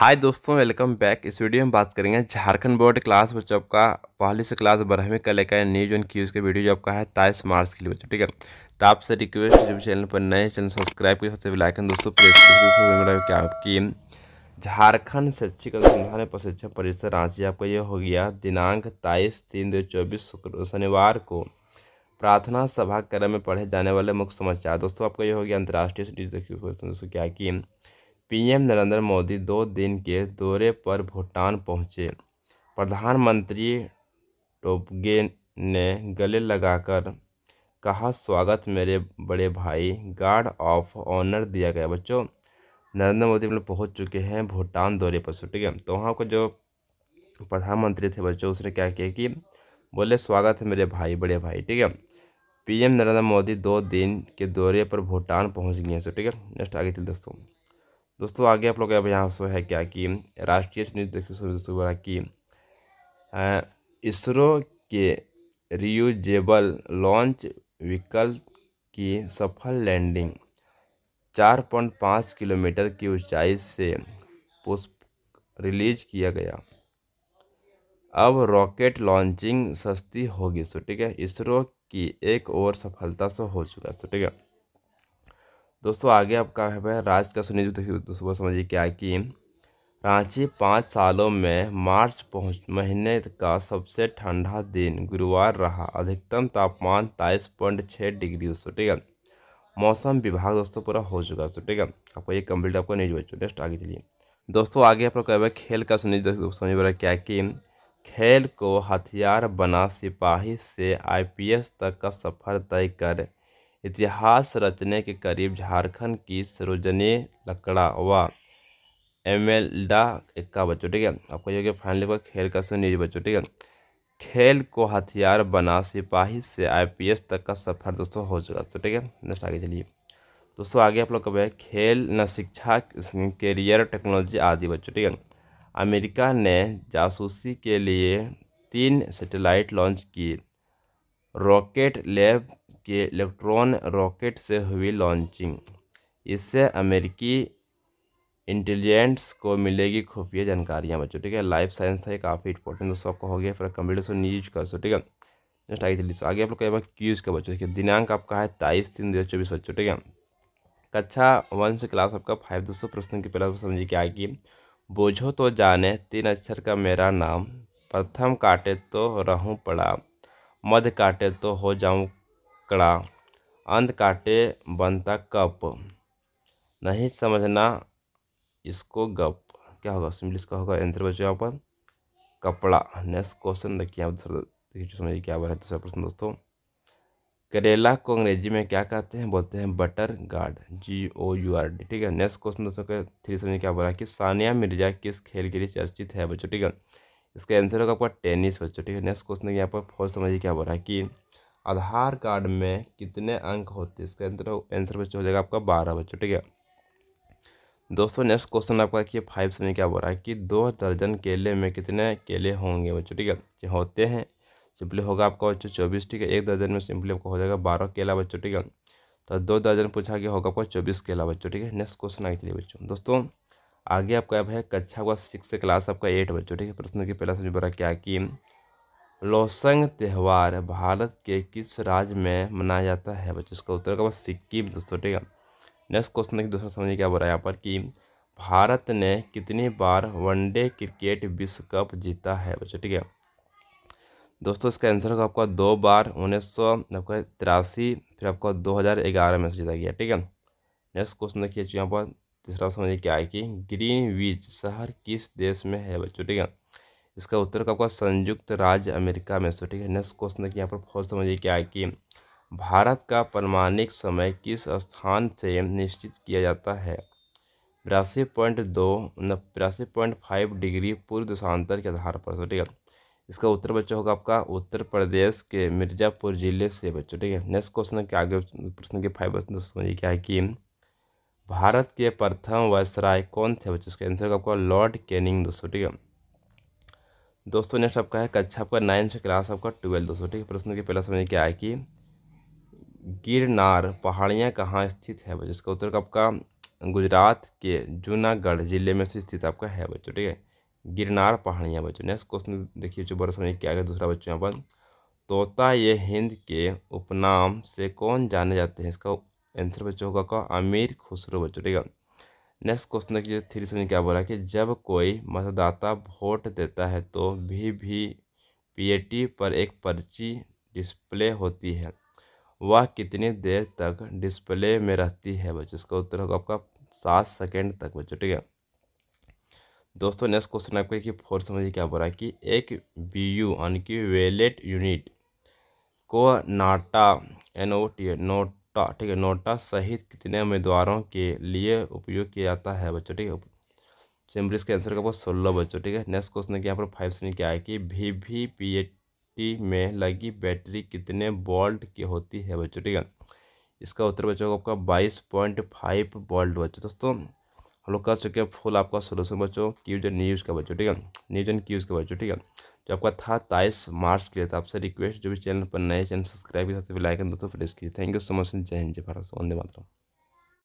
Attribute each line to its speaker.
Speaker 1: हाय दोस्तों welcome back इस video में बात करेंगे झारखंड बोर्ड क्लास बच्चों का पहली से क्लास बारहवीं का लेकर न्यू जॉइन क्यूज के वीडियो जो आपका है तेईस मार्च के लिए बच्चों ठीक है तो आपसे रिक्वेस्ट जो चैनल पर नए चैनल सब्सक्राइब कर लाइकन दोस्तों प्रेस क्या आपकी झारखंड शैक्षिक अनुसंधान प्रशिक्षण परिषद रांची आपका ये हो गया दिनांक तेईस तीन दो चौबीस शुक्र शनिवार को प्रार्थना सभा क्रम में पढ़े जाने वाले मुख्य समाचार दोस्तों आपका ये हो गया अंतर्राष्ट्रीय दोस्तों क्या की पीएम नरेंद्र मोदी दो दिन के दौरे पर भूटान पहुंचे प्रधानमंत्री टोबगे ने गले लगाकर कहा स्वागत मेरे बड़े भाई गार्ड ऑफ ऑनर दिया गया बच्चों नरेंद्र मोदी मतलब पहुंच चुके हैं भूटान दौरे पर ठीक है तो वहाँ को जो प्रधानमंत्री थे बच्चों उसने क्या किया कि बोले स्वागत है मेरे भाई बड़े भाई ठीक है पीएम नरेंद्र मोदी दो दिन के दौरे पर भूटान पहुंच गए हैं ठीक है नेक्स्ट आगे चल दोस्तों दोस्तों आगे आप लोग अब यहाँ सो है क्या कि राष्ट्रीय बोला कि इसरो के रियूजेबल लॉन्च व्हीकल की सफल लैंडिंग चार पॉइंट पाँच किलोमीटर की ऊंचाई से पुष्प रिलीज किया गया अब रॉकेट लॉन्चिंग सस्ती होगी सो ठीक है इसरो की एक और सफलता से हो चुका सो ठीक है दोस्तों आगे आपका है राज्य का सुनियोजित तो सुबह समझिए क्या कि रांची पाँच सालों में मार्च पहुँच महीने का सबसे ठंडा दिन गुरुवार रहा अधिकतम तापमान तेईस पॉइंट छः डिग्री दोस्तों ठीक है मौसम विभाग दोस्तों पूरा हो चुका है दोस्तों ठीक है आपको ये कम्प्लीट आपको नहीं बच्चों नेक्स्ट आगे चलिए दोस्तों आगे आप लोग कह खेल का सुनिए समझ पड़ा क्या कि खेल को हथियार बना सिपाही से आई तक का सफर तय कर इतिहास रचने के करीब झारखंड की सरोजनी लकड़ा व एमेल्डा इक्का बच्चों ठीक है आपको ये फाइनल का खेल का सुनिए बच्चों ठीक है खेल को हथियार बना सिपाही से आईपीएस तक का सफर दोस्तों हो चुका तो ठीक है नेक्स्ट आगे चलिए दोस्तों आगे आप लोग कब है खेल न शिक्षा करियर टेक्नोलॉजी आदि बच्चों ठीक है अमेरिका ने जासूसी के लिए तीन सेटेलाइट लॉन्च किए रॉकेट लैब के इलेक्ट्रॉन रॉकेट से हुई लॉन्चिंग इससे अमेरिकी इंटेलिजेंट्स को मिलेगी खुफिया जानकारियाँ बच्चों ठीक है लाइफ साइंस था ये काफ़ी इंपॉर्टेंट दोस्तों आपको हो गया फिर कंप्यूटर से यूज कर सो ठीक है नेक्स्ट आगे चलिए आगे आप लोग का क्यूज़ का बच्चों दिनांक आपका है तेईस तीन दो हज़ार चौबीस बच्चों ठीक है कक्षा वन से क्लास आपका फाइव दोस्तों प्रश्न की पहला समझिए क्या कि बोझो तो जाने तीन अक्षर का मेरा नाम प्रथम काटे तो रहूँ पड़ा मध काटे तो हो जाऊँ कड़ा अंत काटे बनता कप नहीं समझना इसको गप क्या होगा सिंपली इसका होगा आंसर बच्चों यहाँ पर कपड़ा नेक्स्ट क्वेश्चन देखिए यहाँ दूसरा देखिए समझिए क्या बोला है दूसरा प्रश्न दोस्तों करेला को अंग्रेजी में क्या कहते हैं बोलते हैं butter gourd G O U R D ठीक है नेक्स्ट क्वेश्चन दोस्तों का थ्री समझिए क्या बोला कि सानिया मिर्जा किस खेल के लिए चर्चित है बच्चों ठीक है इसका आंसर होगा आपका टेनिस बच्चों ठीक है नेक्स्ट क्वेश्चन यहाँ पर फोर्थ समझिए क्या बोला कि आधार कार्ड में कितने अंक होते हैं इसका आंसर आंसर बच्चों हो जाएगा आपका बारह बच्चों ठीक है दोस्तों नेक्स्ट क्वेश्चन आपका कि फाइव से क्या बोल रहा है कि दो दर्जन केले में कितने केले होंगे बच्चों ठीक है होते हैं सिंपली होगा आपका बच्चों चौबीस ठीक है एक दर्जन में सिंपली आपका हो जाएगा बारह केला बच्चों ठीक है तो दो दर्जन पूछा गया होगा आपका चौबीस केला बच्चों ठीक है नेक्स्ट क्वेश्चन आगे चलिए बच्चों दोस्तों आगे आपका अब है कक्षा हुआ सिक्स क्लास आपका एट बच्चों ठीक है प्रश्न की पहला समझ बड़ा क्या कि लोसंग त्यौहार भारत के किस राज्य में मनाया जाता है बच्चों इसका उत्तर होगा सिक्किम दोस्तों ठीक है नेक्स्ट क्वेश्चन देखिए दूसरा समझिए क्या बोला यहाँ पर कि भारत ने कितनी बार वनडे क्रिकेट विश्व कप जीता है बच्चों ठीक है दोस्तों इसका आंसर होगा आपका दो बार उन्नीस सौ तिरासी फिर आपका दो हज़ार ग्यारह में जीता गया ठीक है नेक्स्ट क्वेश्चन देखिए यहाँ पर तीसरा समझिए क्या है कि ग्रीन बीच शहर किस देश में है बच्चों ठीक है इसका उत्तर का आपका संयुक्त राज्य अमेरिका में सो ठीक है नेक्स्ट क्वेश्चन देखिए यहाँ पर फोर समझिए क्या है कि भारत का प्रमाणिक समय किस स्थान से निश्चित किया जाता है बिरासी पॉइंट दो बिरासी पॉइंट फाइव डिग्री पूर्व दशांतर के आधार पर सो ठीक है इसका उत्तर बच्चों होगा आपका उत्तर प्रदेश के मिर्ज़ापुर जिले से बच्चों ठीक है नेक्स्ट क्वेश्चन के आगे प्रश्न के फाइव समझिए क्या है कि भारत के प्रथम वायसराय कौन थे बच्चों इसका आंसर आपका लॉर्ड कैनिंग दोस्तों ठीक है दोस्तों नेक्स्ट आपका है कक्षा आपका नाइन से क्लास आपका ट्वेल्थ दोस्तों ठीक है प्रश्न के पहला समझ क्या है कि गिरनार पहाड़ियाँ कहाँ स्थित है बच्चों इसका उत्तर आपका गुजरात के जूनागढ़ जिले में स्थित आपका है बच्चों ठीक है गिरनार पहाड़ियाँ बच्चों नेक्स्ट क्वेश्चन देखिए बच्चों बड़ा समझ क्या है दूसरा बच्चों यहाँ पर तोता ये हिंद के उपनाम से कौन जाने जाते हैं इसका आंसर बच्चों होगा का आमिर खुसरो बच्चों ठीक है नेक्स्ट क्वेश्चन देखिए थ्री सेवन क्या बोला कि जब कोई मतदाता वोट देता है तो भी भी पीएटी पर एक पर्ची डिस्प्ले होती है वह कितनी देर तक डिस्प्ले में रहती है बच्चों इसका उत्तर होगा आपका सात सेकेंड तक बच्चों ठीक है दोस्तों नेक्स्ट क्वेश्चन आपको कि फोर समझिए क्या बोला कि एक बी यू यानी कि वेलेट यूनिट को NOTA N O T note NOTA ठीक है नोटा सहित कितने उम्मीदवारों के लिए उपयोग किया जाता है बच्चों ठीक है चेम्ब्रिज के आंसर का बहुत सोलह बच्चों ठीक है नेक्स्ट क्वेश्चन यहाँ पर फाइव से क्या है कि V V P A T में लगी बैटरी कितने वोल्ट की होती है बच्चों ठीक है इसका उत्तर बच्चों को आपका बाईस पॉइंट फाइव वोल्ट बच्चों दोस्तों हम लोग कर चुके हैं फुल आपका सोल्यूशन बच्चों की एंड न्यूज़ का बच्चों ठीक है न्यूज एंड क्यूज का बच्चों ठीक है जो आपका था तेईस मार्च के लिए तो आपसे रिक्वेस्ट जो भी चैनल पर नए चैनल सब्सक्राइब के साथ लाइकन दो तो प्रेस कीजिए थैंक यू सो मच जय हिंद जय भारत वंदे मातरम